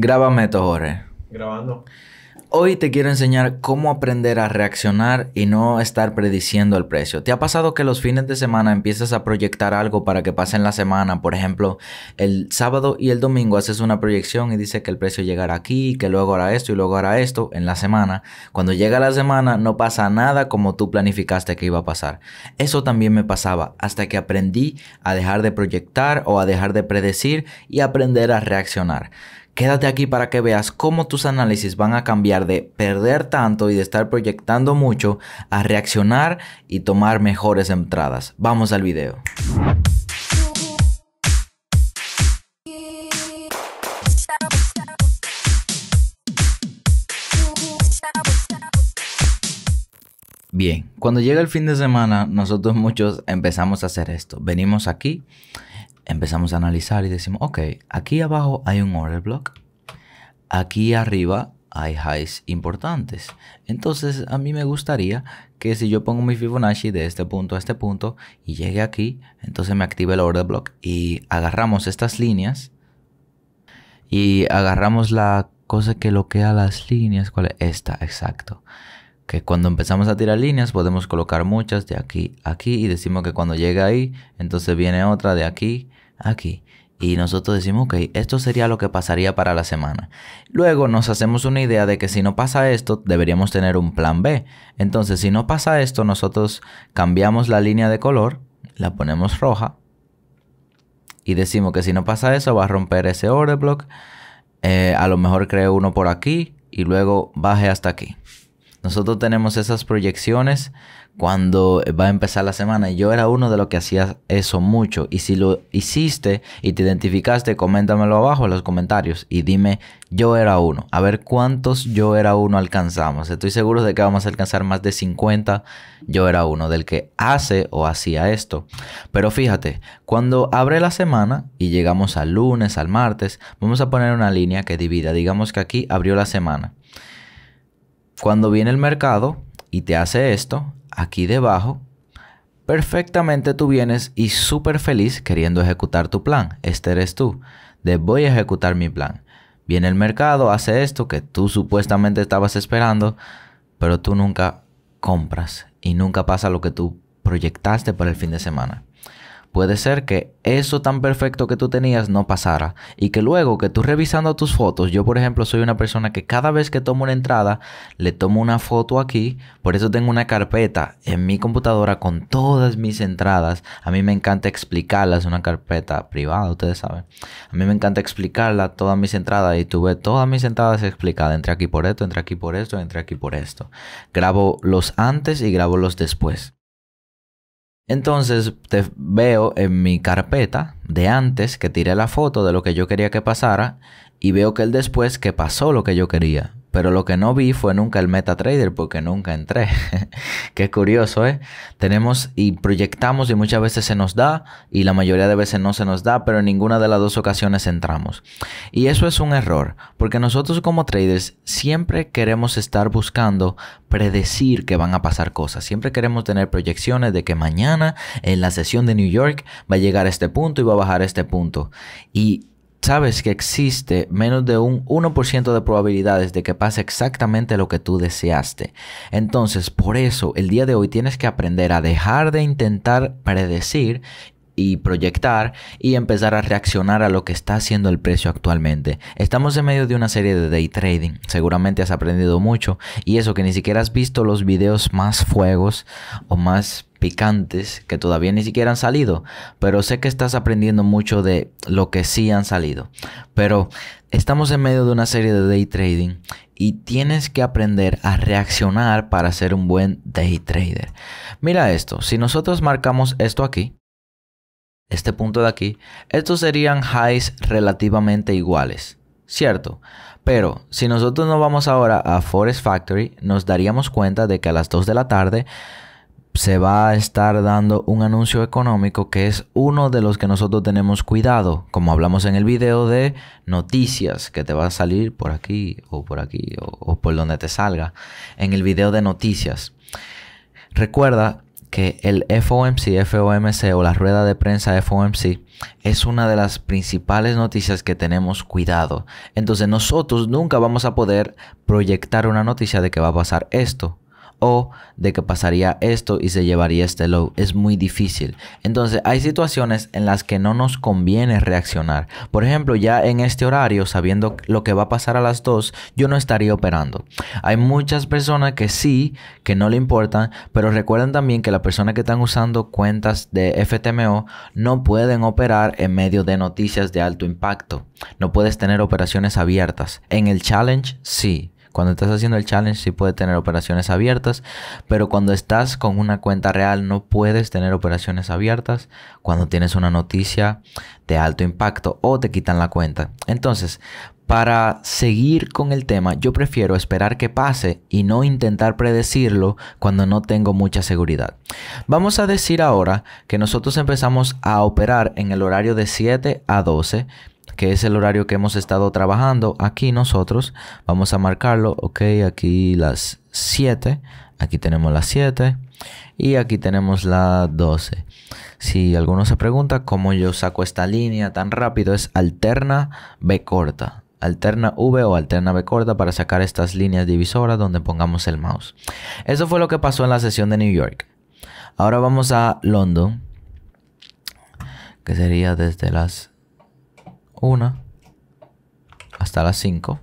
Grábame esto, Grabando. Hoy te quiero enseñar cómo aprender a reaccionar y no estar prediciendo el precio. ¿Te ha pasado que los fines de semana empiezas a proyectar algo para que pase en la semana? Por ejemplo, el sábado y el domingo haces una proyección y dice que el precio llegará aquí, que luego hará esto y luego hará esto en la semana. Cuando llega la semana no pasa nada como tú planificaste que iba a pasar. Eso también me pasaba hasta que aprendí a dejar de proyectar o a dejar de predecir y aprender a reaccionar. Quédate aquí para que veas cómo tus análisis van a cambiar de perder tanto y de estar proyectando mucho a reaccionar y tomar mejores entradas. Vamos al video. Bien, cuando llega el fin de semana, nosotros muchos empezamos a hacer esto. Venimos aquí empezamos a analizar y decimos, ok, aquí abajo hay un order block, aquí arriba hay highs importantes. Entonces a mí me gustaría que si yo pongo mi Fibonacci de este punto a este punto y llegue aquí, entonces me active el order block y agarramos estas líneas y agarramos la cosa que bloquea las líneas, ¿cuál es? Esta, exacto. Que cuando empezamos a tirar líneas podemos colocar muchas de aquí a aquí y decimos que cuando llega ahí, entonces viene otra de aquí aquí. Y nosotros decimos, que esto sería lo que pasaría para la semana. Luego nos hacemos una idea de que si no pasa esto, deberíamos tener un plan B. Entonces, si no pasa esto, nosotros cambiamos la línea de color, la ponemos roja. Y decimos que si no pasa eso, va a romper ese order block. Eh, a lo mejor cree uno por aquí y luego baje hasta aquí. Nosotros tenemos esas proyecciones cuando va a empezar la semana. Yo era uno de los que hacía eso mucho. Y si lo hiciste y te identificaste, coméntamelo abajo en los comentarios y dime yo era uno. A ver cuántos yo era uno alcanzamos. Estoy seguro de que vamos a alcanzar más de 50 yo era uno del que hace o hacía esto. Pero fíjate, cuando abre la semana y llegamos al lunes, al martes, vamos a poner una línea que divida. Digamos que aquí abrió la semana. Cuando viene el mercado y te hace esto, aquí debajo, perfectamente tú vienes y súper feliz queriendo ejecutar tu plan. Este eres tú, de voy a ejecutar mi plan. Viene el mercado, hace esto que tú supuestamente estabas esperando, pero tú nunca compras y nunca pasa lo que tú proyectaste para el fin de semana puede ser que eso tan perfecto que tú tenías no pasara y que luego que tú revisando tus fotos, yo por ejemplo soy una persona que cada vez que tomo una entrada le tomo una foto aquí, por eso tengo una carpeta en mi computadora con todas mis entradas, a mí me encanta explicarlas, una carpeta privada, ustedes saben, a mí me encanta explicarla todas mis entradas y tuve todas mis entradas explicadas, entre aquí por esto, entré aquí por esto, entre aquí por esto, grabo los antes y grabo los después. Entonces te veo en mi carpeta de antes que tiré la foto de lo que yo quería que pasara y veo que el después que pasó lo que yo quería. Pero lo que no vi fue nunca el MetaTrader porque nunca entré. Qué curioso, ¿eh? Tenemos y proyectamos y muchas veces se nos da y la mayoría de veces no se nos da, pero en ninguna de las dos ocasiones entramos. Y eso es un error, porque nosotros como traders siempre queremos estar buscando predecir que van a pasar cosas. Siempre queremos tener proyecciones de que mañana en la sesión de New York va a llegar a este punto y va a bajar a este punto. Y sabes que existe menos de un 1% de probabilidades de que pase exactamente lo que tú deseaste. Entonces, por eso, el día de hoy tienes que aprender a dejar de intentar predecir y proyectar y empezar a reaccionar a lo que está haciendo el precio actualmente. Estamos en medio de una serie de day trading, seguramente has aprendido mucho y eso que ni siquiera has visto los videos más fuegos o más picantes que todavía ni siquiera han salido, pero sé que estás aprendiendo mucho de lo que sí han salido. Pero estamos en medio de una serie de day trading y tienes que aprender a reaccionar para ser un buen day trader. Mira esto, si nosotros marcamos esto aquí, este punto de aquí, estos serían highs relativamente iguales, ¿cierto? Pero si nosotros nos vamos ahora a Forest Factory, nos daríamos cuenta de que a las 2 de la tarde se va a estar dando un anuncio económico que es uno de los que nosotros tenemos cuidado, como hablamos en el video de noticias, que te va a salir por aquí o por aquí o, por donde te salga, en el video de noticias. Recuerda que el FOMC, FOMC o la rueda de prensa FOMC es una de las principales noticias que tenemos cuidado. Entonces nosotros nunca vamos a poder proyectar una noticia de que va a pasar esto o de que pasaría esto y se llevaría este low. Es muy difícil. Entonces hay situaciones en las que no nos conviene reaccionar. Por ejemplo, ya en este horario, sabiendo lo que va a pasar a las 2, yo no estaría operando. Hay muchas personas que sí, que no le importan, pero recuerden también que las personas que están usando cuentas de FTMO no pueden operar en medio de noticias de alto impacto. No puedes tener operaciones abiertas. En el challenge, sí. Cuando estás haciendo el challenge sí puede tener operaciones abiertas, pero cuando estás con una cuenta real no puedes tener operaciones abiertas cuando tienes una noticia de alto impacto o te quitan la cuenta. Entonces, para seguir con el tema, yo prefiero esperar que pase y no intentar predecirlo cuando no tengo mucha seguridad. Vamos a decir ahora que nosotros empezamos a operar en el horario de 7 a 12 que es el horario que hemos estado trabajando aquí nosotros. Vamos a marcarlo, ok, aquí las 7, aquí tenemos las 7 y aquí tenemos las 12. Si alguno se pregunta cómo yo saco esta línea tan rápido, es alterna B corta. Alterna V o alterna B corta para sacar estas líneas divisoras donde pongamos el mouse. Eso fue lo que pasó en la sesión de New York. Ahora vamos a London, que sería desde las una hasta las 5.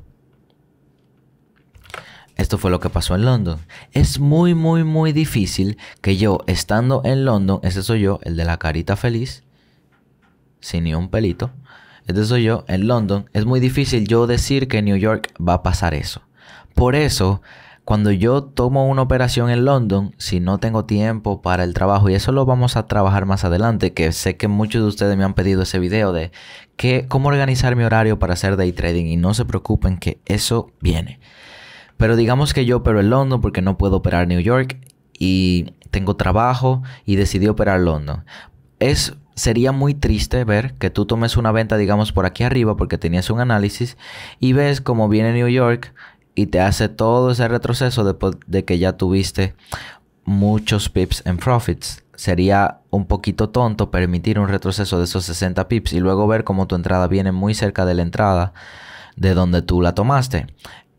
Esto fue lo que pasó en London. Es muy, muy, muy difícil que yo, estando en London, ese soy yo, el de la carita feliz, sin ni un pelito, este soy yo, en London, es muy difícil yo decir que en New York va a pasar eso. Por eso, cuando yo tomo una operación en London, si no tengo tiempo para el trabajo, y eso lo vamos a trabajar más adelante, que sé que muchos de ustedes me han pedido ese video de cómo organizar mi horario para hacer day trading, y no se preocupen que eso viene. Pero digamos que yo opero en London porque no puedo operar New York y tengo trabajo y decidí operar en London. Es sería muy triste ver que tú tomes una venta, digamos, por aquí arriba porque tenías un análisis y ves cómo viene New York y te hace todo ese retroceso después de que ya tuviste muchos pips en profits. Sería un poquito tonto permitir un retroceso de esos 60 pips y luego ver cómo tu entrada viene muy cerca de la entrada de donde tú la tomaste.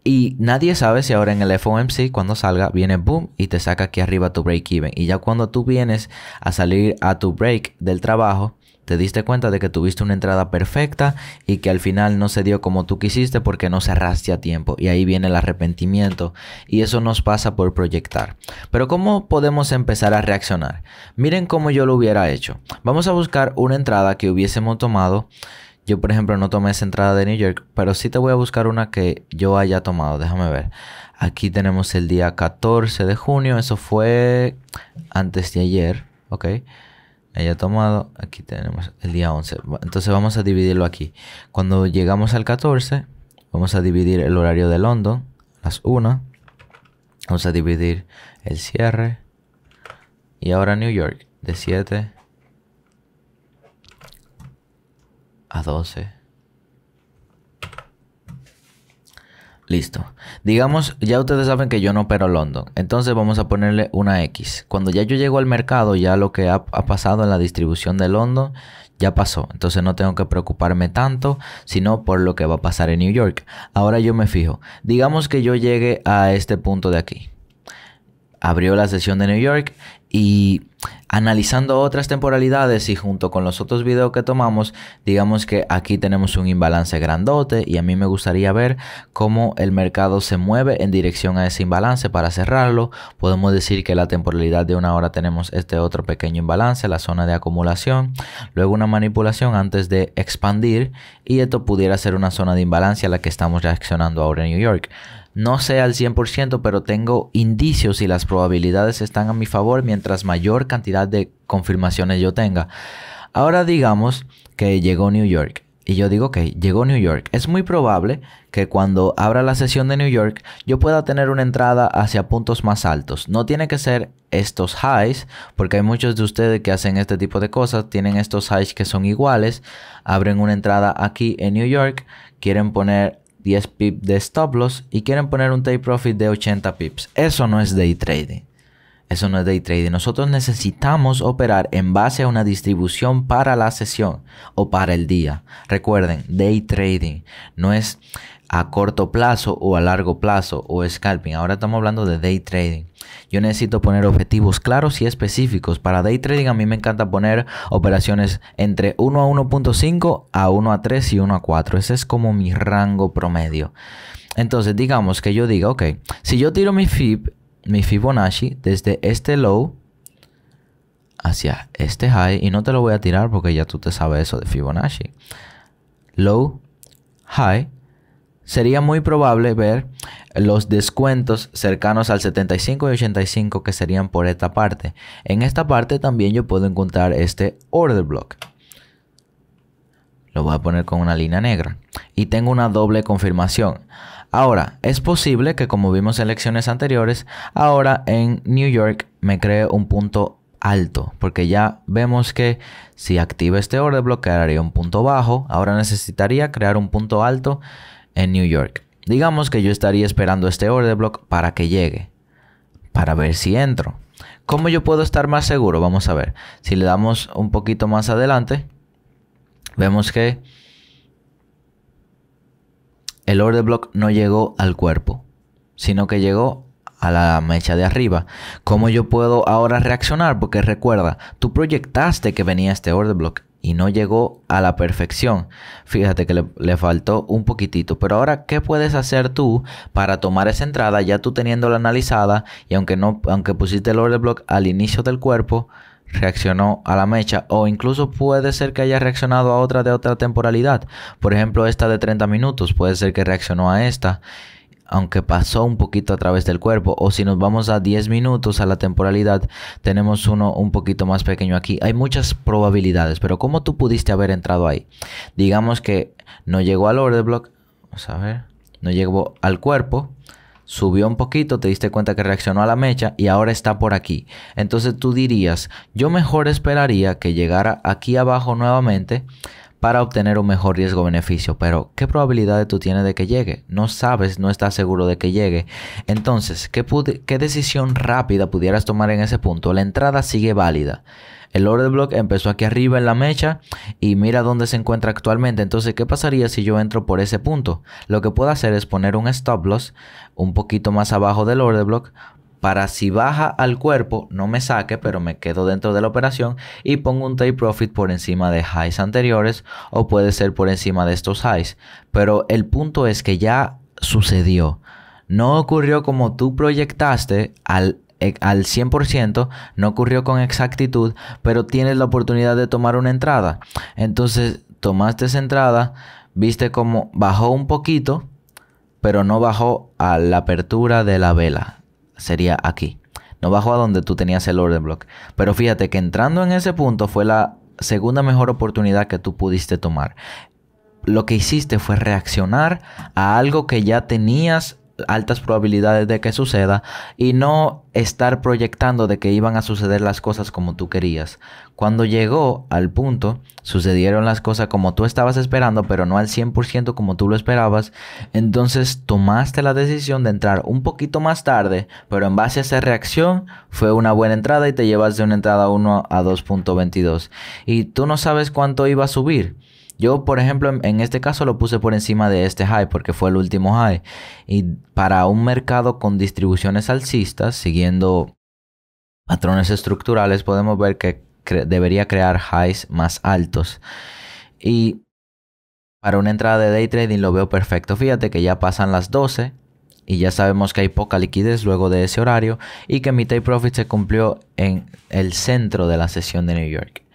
Y nadie sabe si ahora en el FOMC cuando salga viene boom y te saca aquí arriba tu break even. Y ya cuando tú vienes a salir a tu break del trabajo, te diste cuenta de que tuviste una entrada perfecta y que al final no se dio como tú quisiste porque no cerraste a tiempo. Y ahí viene el arrepentimiento. Y eso nos pasa por proyectar. Pero ¿cómo podemos empezar a reaccionar? Miren cómo yo lo hubiera hecho. Vamos a buscar una entrada que hubiésemos tomado. Yo, por ejemplo, no tomé esa entrada de New York, pero sí te voy a buscar una que yo haya tomado. Déjame ver. Aquí tenemos el día 14 de junio. Eso fue antes de ayer. Ok haya tomado. Aquí tenemos el día 11. Entonces vamos a dividirlo aquí. Cuando llegamos al 14, vamos a dividir el horario de London, las 1. Vamos a dividir el cierre. Y ahora New York, de 7 a 12. Listo. Digamos, ya ustedes saben que yo no opero London. Entonces vamos a ponerle una X. Cuando ya yo llego al mercado, ya lo que ha, ha, pasado en la distribución de London ya pasó. Entonces no tengo que preocuparme tanto, sino por lo que va a pasar en New York. Ahora yo me fijo. Digamos que yo llegue a este punto de aquí. Abrió la sesión de New York y analizando otras temporalidades y junto con los otros videos que tomamos, digamos que aquí tenemos un imbalance grandote y a mí me gustaría ver cómo el mercado se mueve en dirección a ese imbalance para cerrarlo. Podemos decir que la temporalidad de una hora tenemos este otro pequeño imbalance, la zona de acumulación, luego una manipulación antes de expandir y esto pudiera ser una zona de imbalance a la que estamos reaccionando ahora en New York. No sé al 100%, pero tengo indicios y las probabilidades están a mi favor mientras mayor cantidad de confirmaciones yo tenga. Ahora digamos que llegó New York. Y yo digo, que llegó New York. Es muy probable que cuando abra la sesión de New York yo pueda tener una entrada hacia puntos más altos. No tiene que ser estos highs, porque hay muchos de ustedes que hacen este tipo de cosas, tienen estos highs que son iguales, abren una entrada aquí en New York, quieren poner 10 pips de stop loss y quieren poner un take profit de 80 pips. Eso no es day trading. Eso no es day trading. Nosotros necesitamos operar en base a una distribución para la sesión o para el día. Recuerden, day trading no es a corto plazo o a largo plazo o scalping. Ahora estamos hablando de day trading. Yo necesito poner objetivos claros y específicos. Para day trading a mí me encanta poner operaciones entre 1 a 1.5 a 1 a 3 y 1 a 4. Ese es como mi rango promedio. Entonces digamos que yo diga, ok, si yo tiro mi FIB, mi Fibonacci desde este low hacia este high y no te lo voy a tirar porque ya tú te sabes eso de Fibonacci. Low, high, sería muy probable ver los descuentos cercanos al 75 y 85 que serían por esta parte. En esta parte también yo puedo encontrar este order block. Lo voy a poner con una línea negra. Y tengo una doble confirmación. Ahora, es posible que como vimos en lecciones anteriores, ahora en New York me cree un punto alto, porque ya vemos que si activa este order block crearía un punto bajo, ahora necesitaría crear un punto alto en New York. Digamos que yo estaría esperando este order block para que llegue, para ver si entro. ¿Cómo yo puedo estar más seguro? Vamos a ver. Si le damos un poquito más adelante, vemos que el order block no llegó al cuerpo, sino que llegó a la mecha de arriba. ¿Cómo yo puedo ahora reaccionar? Porque recuerda, tú proyectaste que venía este order block y no llegó a la perfección. Fíjate que le, faltó un poquitito. Pero ahora, ¿qué puedes hacer tú para tomar esa entrada ya tú teniéndola analizada y aunque, no, aunque pusiste el order block al inicio del cuerpo? reaccionó a la mecha o incluso puede ser que haya reaccionado a otra de otra temporalidad por ejemplo esta de 30 minutos puede ser que reaccionó a esta aunque pasó un poquito a través del cuerpo. O si nos vamos a 10 minutos a la temporalidad, tenemos uno un poquito más pequeño aquí. Hay muchas probabilidades, pero ¿cómo tú pudiste haber entrado ahí? Digamos que no llegó al order block, vamos a ver, no llegó al cuerpo, subió un poquito, te diste cuenta que reaccionó a la mecha y ahora está por aquí. Entonces tú dirías, yo mejor esperaría que llegara aquí abajo nuevamente para obtener un mejor riesgo-beneficio. Pero, ¿qué probabilidad tú tienes de que llegue? No sabes, no estás seguro de que llegue. Entonces, ¿qué, qué decisión rápida pudieras tomar en ese punto? La entrada sigue válida. El order block empezó aquí arriba en la mecha y mira dónde se encuentra actualmente. Entonces, ¿qué pasaría si yo entro por ese punto? Lo que puedo hacer es poner un stop loss un poquito más abajo del order block para si baja al cuerpo, no me saque, pero me quedo dentro de la operación y pongo un take profit por encima de highs anteriores o puede ser por encima de estos highs. Pero el punto es que ya sucedió. No ocurrió como tú proyectaste al 100%, eh, no ocurrió con exactitud, pero tienes la oportunidad de tomar una entrada. Entonces, tomaste esa entrada, viste cómo bajó un poquito, pero no bajó a la apertura de la vela sería aquí. No bajo a donde tú tenías el order block. Pero fíjate que entrando en ese punto fue la segunda mejor oportunidad que tú pudiste tomar. Lo que hiciste fue reaccionar a algo que ya tenías altas probabilidades de que suceda y no estar proyectando de que iban a suceder las cosas como tú querías. Cuando llegó al punto, sucedieron las cosas como tú estabas esperando, pero no al 100% como tú lo esperabas, entonces tomaste la decisión de entrar un poquito más tarde, pero en base a esa reacción fue una buena entrada y te llevas de una entrada 1 a 2.22. Y tú no sabes cuánto iba a subir yo, por ejemplo, en, este caso lo puse por encima de este high porque fue el último high. Y para un mercado con distribuciones alcistas, siguiendo patrones estructurales, podemos ver que debería crear highs más altos. Y para una entrada de day trading lo veo perfecto. Fíjate que ya pasan las 12 y ya sabemos que hay poca liquidez luego de ese horario y que mi take profit se cumplió en el centro de la sesión de New York.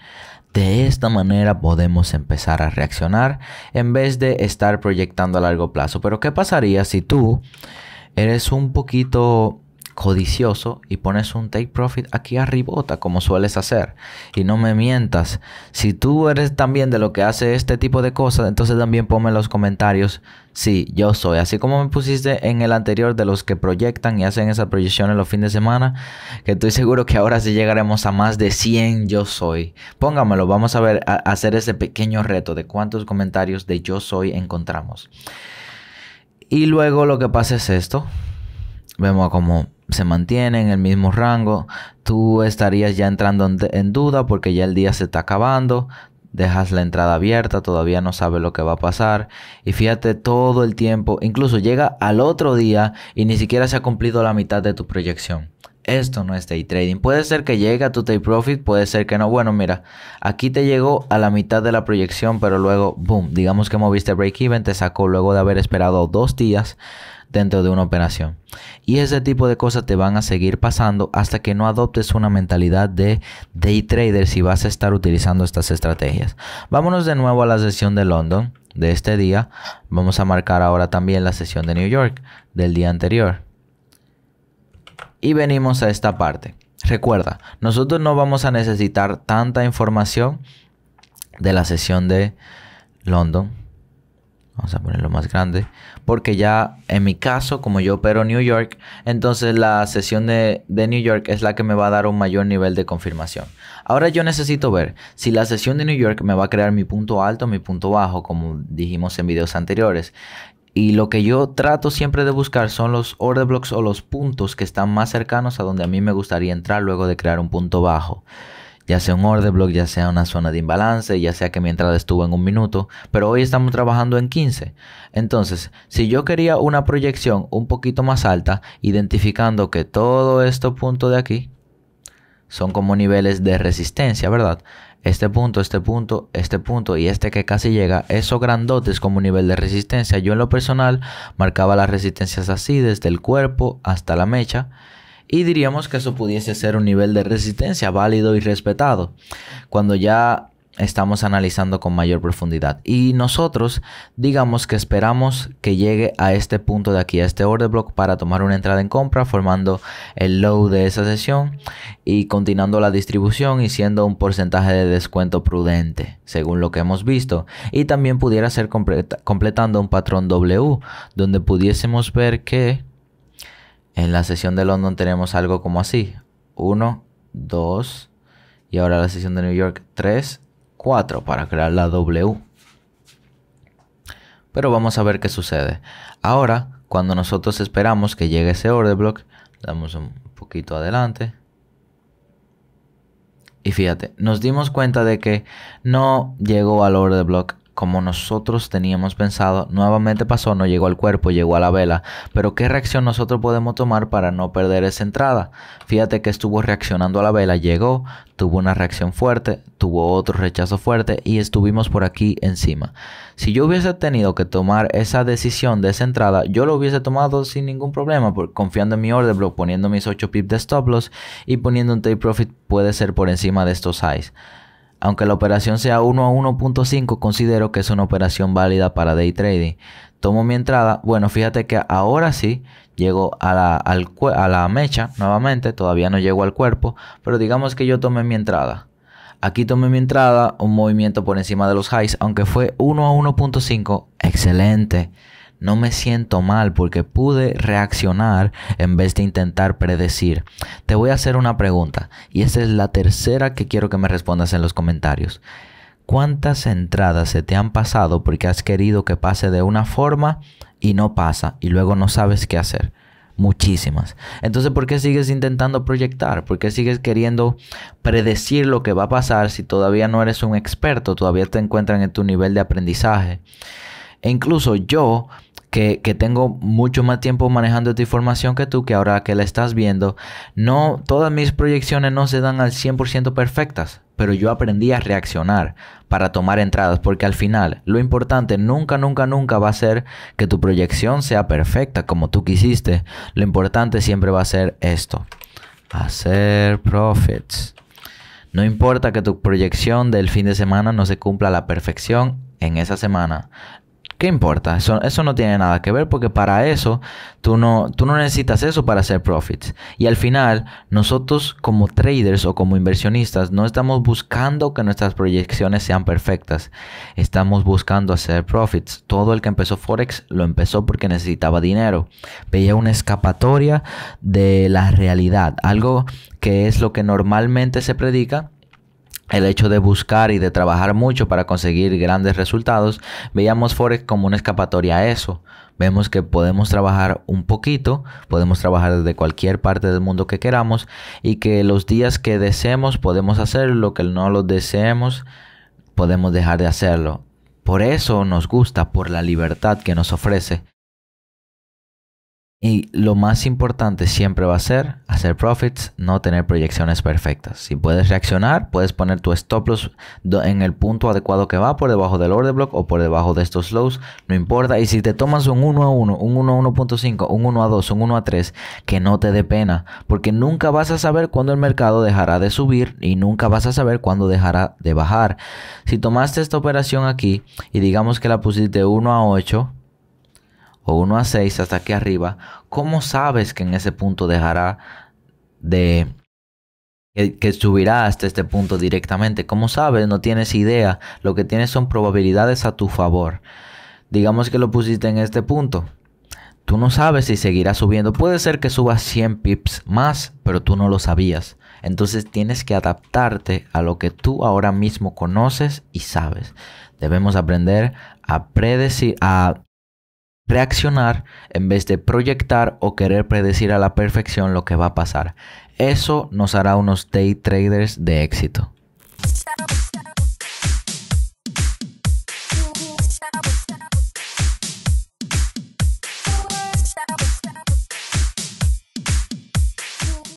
De esta manera podemos empezar a reaccionar en vez de estar proyectando a largo plazo. Pero ¿qué pasaría si tú eres un poquito codicioso y pones un take profit aquí arribota como sueles hacer. Y no me mientas. Si tú eres también de lo que hace este tipo de cosas, entonces también ponme los comentarios. si yo soy. Así como me pusiste en el anterior de los que proyectan y hacen esa proyección en los fines de semana, que estoy seguro que ahora sí llegaremos a más de 100 yo soy. Póngamelo, vamos a ver, a hacer ese pequeño reto de cuántos comentarios de yo soy encontramos. Y luego lo que pasa es esto. Vemos como se mantiene en el mismo rango, tú estarías ya entrando en, duda porque ya el día se está acabando, dejas la entrada abierta, todavía no sabes lo que va a pasar. Y fíjate todo el tiempo, incluso llega al otro día y ni siquiera se ha cumplido la mitad de tu proyección. Esto no es day trading. Puede ser que llegue a tu take profit, puede ser que no. Bueno, mira, aquí te llegó a la mitad de la proyección, pero luego, boom, digamos que moviste break even, te sacó luego de haber esperado dos días dentro de una operación. Y ese tipo de cosas te van a seguir pasando hasta que no adoptes una mentalidad de day trader si vas a estar utilizando estas estrategias. Vámonos de nuevo a la sesión de London de este día. Vamos a marcar ahora también la sesión de New York del día anterior. Y venimos a esta parte. Recuerda, nosotros no vamos a necesitar tanta información de la sesión de London Vamos a ponerlo más grande. Porque ya en mi caso, como yo opero New York, entonces la sesión de, de, New York es la que me va a dar un mayor nivel de confirmación. Ahora yo necesito ver si la sesión de New York me va a crear mi punto alto, mi punto bajo, como dijimos en videos anteriores. Y lo que yo trato siempre de buscar son los order blocks o los puntos que están más cercanos a donde a mí me gustaría entrar luego de crear un punto bajo ya sea un order block, ya sea una zona de imbalance, ya sea que mi entrada estuvo en un minuto, pero hoy estamos trabajando en 15. Entonces, si yo quería una proyección un poquito más alta, identificando que todo este punto de aquí son como niveles de resistencia, ¿verdad? Este punto, este punto, este punto y este que casi llega, esos grandotes como nivel de resistencia. Yo en lo personal marcaba las resistencias así, desde el cuerpo hasta la mecha y diríamos que eso pudiese ser un nivel de resistencia válido y respetado cuando ya estamos analizando con mayor profundidad. Y nosotros digamos que esperamos que llegue a este punto de aquí, a este order block para tomar una entrada en compra formando el low de esa sesión y continuando la distribución y siendo un porcentaje de descuento prudente según lo que hemos visto. Y también pudiera ser completando un patrón W donde pudiésemos ver que en la sesión de London tenemos algo como así. 1, 2 y ahora la sesión de New York 3, 4 para crear la W. Pero vamos a ver qué sucede. Ahora, cuando nosotros esperamos que llegue ese order block, damos un poquito adelante. Y fíjate, nos dimos cuenta de que no llegó al order block como nosotros teníamos pensado. Nuevamente pasó, no llegó al cuerpo, llegó a la vela. Pero ¿qué reacción nosotros podemos tomar para no perder esa entrada? Fíjate que estuvo reaccionando a la vela, llegó, tuvo una reacción fuerte, tuvo otro rechazo fuerte y estuvimos por aquí encima. Si yo hubiese tenido que tomar esa decisión de esa entrada, yo lo hubiese tomado sin ningún problema, confiando en mi order block, poniendo mis 8 pips de stop loss y poniendo un take profit puede ser por encima de estos highs. Aunque la operación sea 1 a 1.5, considero que es una operación válida para day trading. Tomo mi entrada. Bueno, fíjate que ahora sí llego a la, mecha nuevamente. Todavía no llego al cuerpo. Pero digamos que yo tomé mi entrada. Aquí tomé mi entrada, un movimiento por encima de los highs, aunque fue 1 a 1.5. Excelente. No me siento mal porque pude reaccionar en vez de intentar predecir. Te voy a hacer una pregunta y esa es la tercera que quiero que me respondas en los comentarios. ¿Cuántas entradas se te han pasado porque has querido que pase de una forma y no pasa y luego no sabes qué hacer? muchísimas. Entonces, ¿por qué sigues intentando proyectar? ¿Por qué sigues queriendo predecir lo que va a pasar si todavía no eres un experto, todavía te encuentran en tu nivel de aprendizaje? E incluso yo, que, que, tengo mucho más tiempo manejando esta información que tú, que ahora que la estás viendo, no, todas mis proyecciones no se dan al 100% perfectas, pero yo aprendí a reaccionar para tomar entradas, porque al final lo importante nunca, nunca, nunca va a ser que tu proyección sea perfecta como tú quisiste, lo importante siempre va a ser esto, hacer profits. No importa que tu proyección del fin de semana no se cumpla a la perfección en esa semana, ¿Qué importa? Eso, no tiene nada que ver porque para eso tú no, tú no necesitas eso para hacer profits. Y al final, nosotros como traders o como inversionistas no estamos buscando que nuestras proyecciones sean perfectas. Estamos buscando hacer profits. Todo el que empezó Forex lo empezó porque necesitaba dinero. Veía una escapatoria de la realidad. Algo que es lo que normalmente se predica el hecho de buscar y de trabajar mucho para conseguir grandes resultados, veíamos Forex como una escapatoria a eso. Vemos que podemos trabajar un poquito, podemos trabajar desde cualquier parte del mundo que queramos y que los días que deseemos podemos hacer lo que no lo deseemos, podemos dejar de hacerlo. Por eso nos gusta, por la libertad que nos ofrece. Y lo más importante siempre va a ser hacer profits, no tener proyecciones perfectas. Si puedes reaccionar, puedes poner tu stop loss en el punto adecuado que va, por debajo del order block o por debajo de estos lows, no importa. Y si te tomas un 1 a 1, un 1 a 1.5, un 1 a 2, un 1 a 3, que no te dé pena, porque nunca vas a saber cuándo el mercado dejará de subir y nunca vas a saber cuándo dejará de bajar. Si tomaste esta operación aquí y digamos que la pusiste 1 a 8, o 1 a 6 hasta aquí arriba, ¿cómo sabes que en ese punto dejará de... Que, subirá hasta este punto directamente? ¿Cómo sabes? No tienes idea. Lo que tienes son probabilidades a tu favor. Digamos que lo pusiste en este punto. Tú no sabes si seguirá subiendo. Puede ser que suba 100 pips más, pero tú no lo sabías. Entonces tienes que adaptarte a lo que tú ahora mismo conoces y sabes. Debemos aprender a predecir, a reaccionar en vez de proyectar o querer predecir a la perfección lo que va a pasar. Eso nos hará unos day traders de éxito.